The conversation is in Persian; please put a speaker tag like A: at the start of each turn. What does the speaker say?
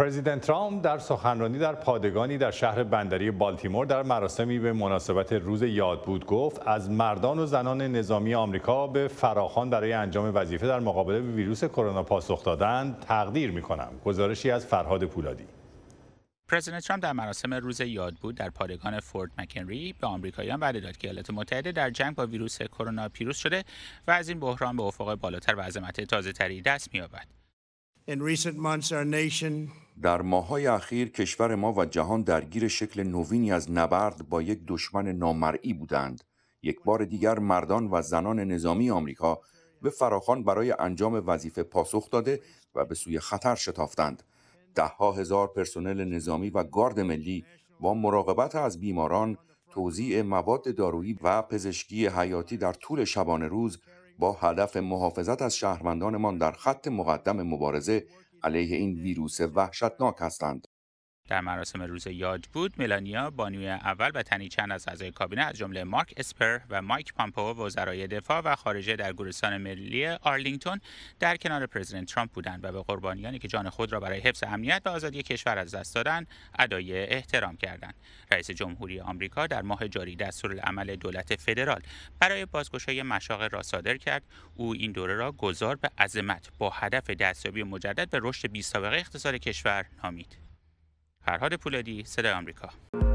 A: پرزیدنت ترامپ در سخنرانی در پادگانی در شهر بندری بالتیمور در مراسمی به مناسبت روز یاد بود گفت از مردان و زنان نظامی آمریکا به فراخان برای انجام وظیفه در مقابله با ویروس کرونا پاسخ دادن تقدیر می کنم گزارشی از فرهاد پولادی
B: پرزیدنت ترامپ در مراسم روز یاد بود در پادگان فورد مکنری به آمریکاییان وعده داد که ایالات متحده در جنگ با ویروس کرونا پیروز شده و از این بحران به افق بالاتر و عظمت تازه‌تری دست می‌یابد. In nation
C: در ماهای اخیر کشور ما و جهان درگیر شکل نوینی از نبرد با یک دشمن نامرئی بودند یک بار دیگر مردان و زنان نظامی آمریکا به فراخان برای انجام وظیفه پاسخ داده و به سوی خطر شتافتند دهها هزار پرسنل نظامی و گارد ملی با مراقبت از بیماران توضیع مواد دارویی و پزشکی حیاتی در طول شبانه روز با هدف محافظت از شهروندانمان در خط مقدم مبارزه علیه این ویروس وحشتناک هستند.
B: در مراسم روز یاد بود ملانیا بانوی اول و تنی چند از اعضای کابینه از جمله مارک اسپر و مایک پامپو وزرای دفاع و خارجه در گورستان ملی آرلینگتون در کنار پرزیدنت ترامپ بودند و به قربانیانی که جان خود را برای حفظ امنیت و آزادی کشور از دست دادند ادای احترام کردند رئیس جمهوری آمریکا در ماه جاری عمل دولت فدرال برای بازگشایی مشاغل را صادر کرد او این دوره را گذار به عظمت با هدف دستیابی مجدد به رشد بیسابقه اقتصاد کشور نامید فرهاد پولادی صدای آمریکا